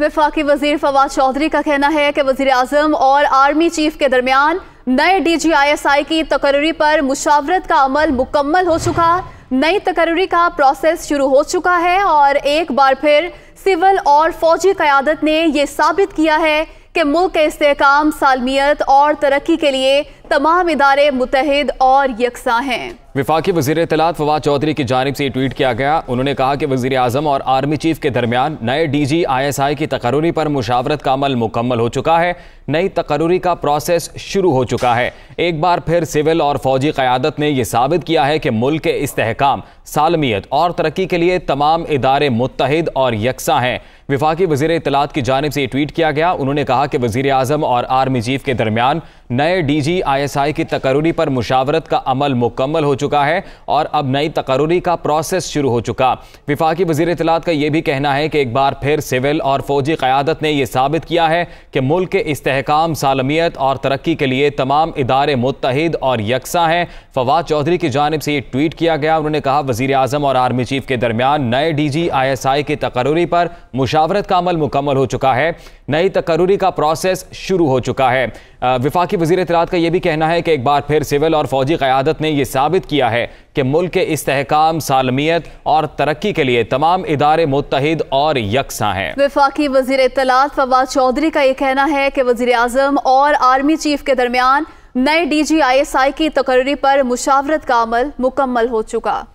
वफाकी वजीर फवाद चौधरी का कहना है कि वजीर अजम और आर्मी चीफ के दरमियान नए D G I S I की तकर्री पर मुशावरत का अमल मुकम्मल हो चुका नई तकर्री का प्रोसेस शुरू हो चुका है और एक बार फिर सिविल और फौजी क्यादत ने यह साबित किया है कि मुल्क के इसकाम सालमियत और तरक्की के लिए तमाम इदारे मुतहद और यकसा हैं विफाकी वजी तलात फवाद चौधरी की जानब से ट्वीट किया गया उन्होंने कहा कि वजी अजम और आर्मी चीफ के दरमियान नए D G I S I की तकरूरी पर मुशावरत का अमल मुकम्मल हो चुका है नई तकरूरी का प्रोसेस शुरू हो चुका है एक बार फिर सिविल और फौजी क्यादत ने यह साबित किया है कि मुल्क के इसकाम सालमियत और तरक्की के लिए तमाम इदारे मुतहद और यकसा हैं विफाकी वजी इतलात की जानब से ट्वीट किया गया उन्होंने कहा कि वजी अजम और आर्मी चीफ के दरमियान नए एस आई की तकरूरी पर मुशावरत का अमल मुकम्मल हो चुका है और अब नई तकरूरी का प्रोसेस शुरू हो चुका विफाकी वजीर इतलात का यह भी कहना है कि एक बार फिर सिविल और फौजी क़्यादत ने यह साबित किया है कि मुल्क के इसकाम सालमियत और तरक्की के लिए तमाम इदारे मुतहद और यकसा हैं फवाद चौधरी की जानब से ये ट्वीट किया गया उन्होंने कहा वजीर अजम और आर्मी चीफ के दरमियान नए D G I S I की तकरूरी पर मुशावरत का अमल मुकम्मल हो चुका है नई तकरूरी का प्रोसेस शुरू हो चुका है विफाकी की वजीर इतलात का यह भी कहना है कि एक बार फिर सिविल और फौजी क़्यादत ने यह साबित किया है कि मुल्क के इसकाम सालमियत और तरक्की के लिए तमाम इदारे मुतहद और यकसा हैं विफाकी वजी इतलात फवाद चौधरी का यह कहना है कि वजी अजम और आर्मी चीफ के दरमियान नए D G I S I की तकर्री पर मुशावरत का अमल मुकम्मल हो चुका